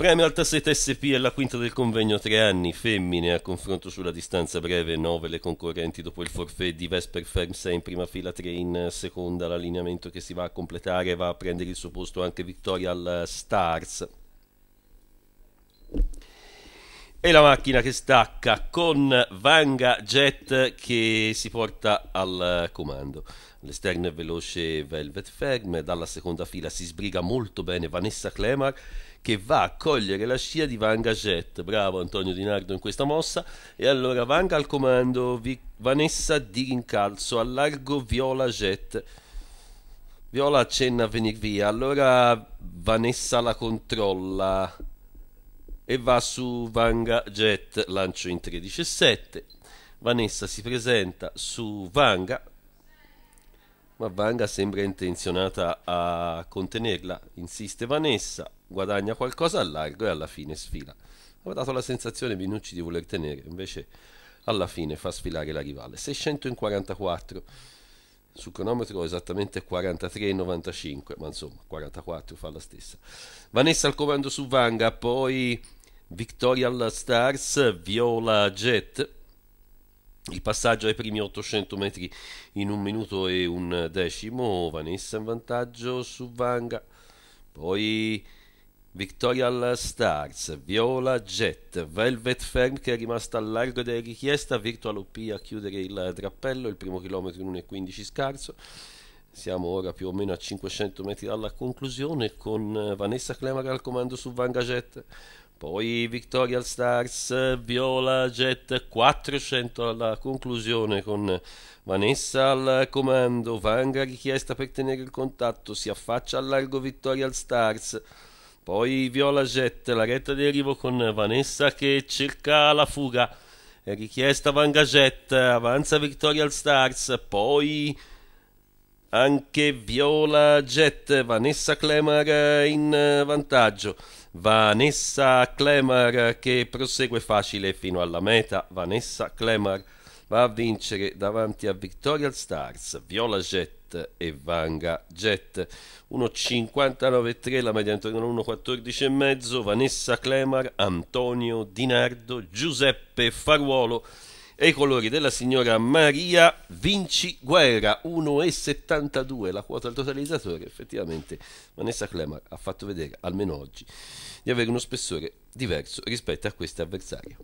Premio Alta Tasset SP è la quinta del convegno tre anni, femmine a confronto sulla distanza breve, 9 le concorrenti dopo il forfè di Vesper Ferm 6 in prima fila, 3 in seconda, l'allineamento che si va a completare va a prendere il suo posto anche Victorial Stars. E la macchina che stacca con Vanga Jet che si porta al comando. L'esterno è veloce Velvet Ferm, dalla seconda fila si sbriga molto bene Vanessa Klemar che va a cogliere la scia di Vanga Jet. Bravo Antonio Di Nardo in questa mossa. E allora Vanga al comando, vi, Vanessa di rincalzo, allargo Viola Jet. Viola accenna a venire via, allora Vanessa la controlla e va su Vanga Jet, lancio in 13 Vanessa si presenta su Vanga, ma Vanga sembra intenzionata a contenerla, insiste Vanessa, guadagna qualcosa al largo e alla fine sfila. Aveva dato la sensazione Vinucci di voler tenere, invece alla fine fa sfilare la rivale. 600 in 44, sul cronometro esattamente 43,95, ma insomma 44 fa la stessa. Vanessa al comando su Vanga, poi Victorial Stars, Viola Jet. Il passaggio ai primi 800 metri in un minuto e un decimo, Vanessa in vantaggio su Vanga, poi Victorial Stars, Viola Jet, Velvet Firm che è rimasta al largo della richiesta, Virtual OP a chiudere il drappello, il primo chilometro in 1.15 scarso. Siamo ora più o meno a 500 metri dalla conclusione con eh, Vanessa Clemar al comando su Vanga Jet, poi Victorial Stars, Viola Jet 400 alla conclusione con Vanessa al comando, Vanga richiesta per tenere il contatto, si affaccia al largo Victorial Stars. Poi Viola Jet, la retta di arrivo con Vanessa che cerca la fuga. È richiesta Vanga Jet, avanza Victorial Stars, poi anche Viola Jet, Vanessa Klemar in vantaggio. Vanessa Klemar che prosegue facile fino alla meta. Vanessa Klemar va a vincere davanti a Victorial Stars, Viola Jet e Vanga Jet. 1,59,3 la media intorno 1.14.5 Vanessa Clemar, Antonio Di Nardo, Giuseppe Faruolo e i colori della signora Maria Vinci Guerra 1,72 la quota al totalizzatore effettivamente Vanessa Clemar ha fatto vedere almeno oggi di avere uno spessore diverso rispetto a queste avversarie